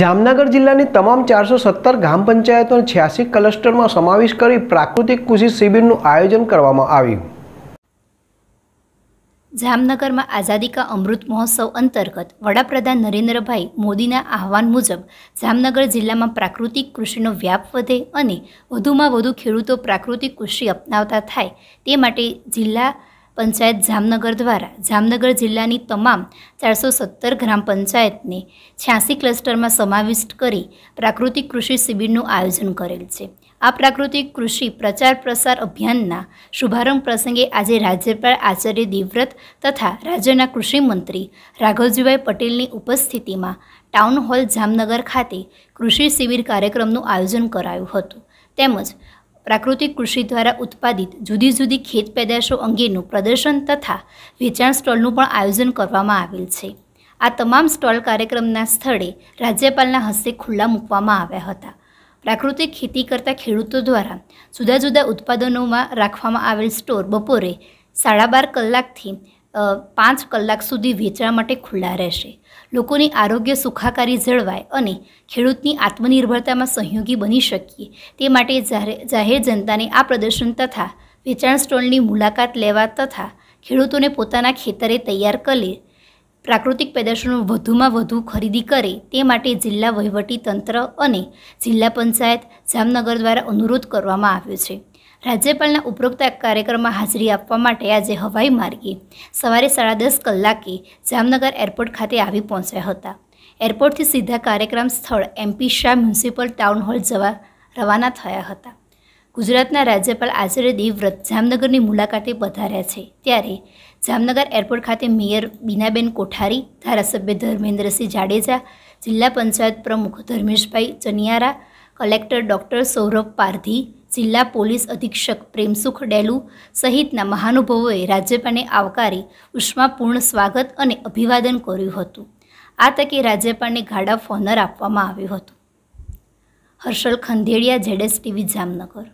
જામનગર જિલ્લાની તમામ ચારસો સત્તર ગ્રામ પંચાયતો છ્યાસી ક્લસ્ટરમાં સમાવેશ કરી પ્રાકૃતિક કૃષિ શિબિરનું આયોજન કરવામાં આવ્યું જામનગરમાં આઝાદી કા અમૃત મહોત્સવ અંતર્ગત વડાપ્રધાન નરેન્દ્રભાઈ મોદીના આહવાન મુજબ જામનગર જિલ્લામાં પ્રાકૃતિક કૃષિનો વ્યાપ વધે અને વધુમાં વધુ ખેડૂતો પ્રાકૃતિક કૃષિ અપનાવતા થાય તે માટે જિલ્લા પંચાયત જામનગર દ્વારા જામનગર જિલ્લાની તમામ ચારસો સત્તર ગ્રામ પંચાયતને છ્યાસી ક્લસ્ટરમાં સમાવિષ્ટ કરી પ્રાકૃતિક કૃષિ શિબિરનું આયોજન કરેલ છે આ પ્રાકૃતિક કૃષિ પ્રચાર પ્રસાર અભિયાનના શુભારંભ પ્રસંગે આજે રાજ્યપાલ આચાર્ય દેવવ્રત તથા રાજ્યના કૃષિમંત્રી મંત્રી રાઘવજીભાઈ પટેલની ઉપસ્થિતિમાં ટાઉન હોલ જામનગર ખાતે કૃષિ શિબિર કાર્યક્રમનું આયોજન કરાયું હતું તેમજ પ્રાકૃતિક કૃષિ દ્વારા ઉત્પાદિત જુદી જુદી ખેત પેદાશો અંગેનું પ્રદર્શન તથા વેચાણ સ્ટોલનું પણ આયોજન કરવામાં આવેલ છે આ તમામ સ્ટોલ કાર્યક્રમના સ્થળે રાજ્યપાલના હસ્તે ખુલ્લા મૂકવામાં આવ્યા હતા પ્રાકૃતિક ખેતી કરતા ખેડૂતો દ્વારા જુદા જુદા ઉત્પાદનોમાં રાખવામાં આવેલ સ્ટોર બપોરે સાડા બાર કલાકથી પાંચ કલાક સુધી વેચવા માટે ખુલ્લા રહેશે લોકોની આરોગ્ય સુખાકારી જળવાય અને ખેડૂતની આત્મનિર્ભરતામાં સહયોગી બની શકીએ તે માટે જાહેર જનતાને આ પ્રદર્શન તથા વેચાણ સ્ટોલની મુલાકાત લેવા તથા ખેડૂતોને પોતાના ખેતરે તૈયાર કરે પ્રાકૃતિક પેદાશોનું વધુમાં વધુ ખરીદી કરે તે માટે જિલ્લા વહીવટી તંત્ર અને જિલ્લા પંચાયત જામનગર દ્વારા અનુરોધ કરવામાં આવ્યો છે રાજ્યપાલના ઉપરોક્ત કાર્યક્રમમાં હાજરી આપવા માટે આજે હવાઈ માર્ગે સવારે સાડા દસ કલાકે જામનગર એરપોર્ટ ખાતે આવી પહોંચ્યા હતા એરપોર્ટથી સીધા કાર્યક્રમ સ્થળ MP Shah municipal town hall જવા રવાના થયા હતા ગુજરાતના રાજ્યપાલ આચાર્ય દેવવ્રત જામનગરની મુલાકાતે પધાર્યા છે ત્યારે જામનગર એરપોર્ટ ખાતે મેયર બીનાબેન કોઠારી ધારાસભ્ય ધર્મેન્દ્રસિંહ જાડેજા જિલ્લા પંચાયત પ્રમુખ ધર્મેશભાઈ ચનિયારા કલેક્ટર ડૉક્ટર સૌરભ પારધી જિલ્લા પોલીસ અધિક્ષક પ્રેમસુખ ડેલુ સહિતના મહાનુભવોએ રાજ્યપાલને આવકારી ઉષ્માપૂર્ણ સ્વાગત અને અભિવાદન કર્યું હતું આ તકે રાજ્યપાલને ગાર્ડ ફોનર આપવામાં આવ્યું હતું હર્ષલ ખંધેડિયા જેડેસ ટીવી જામનગર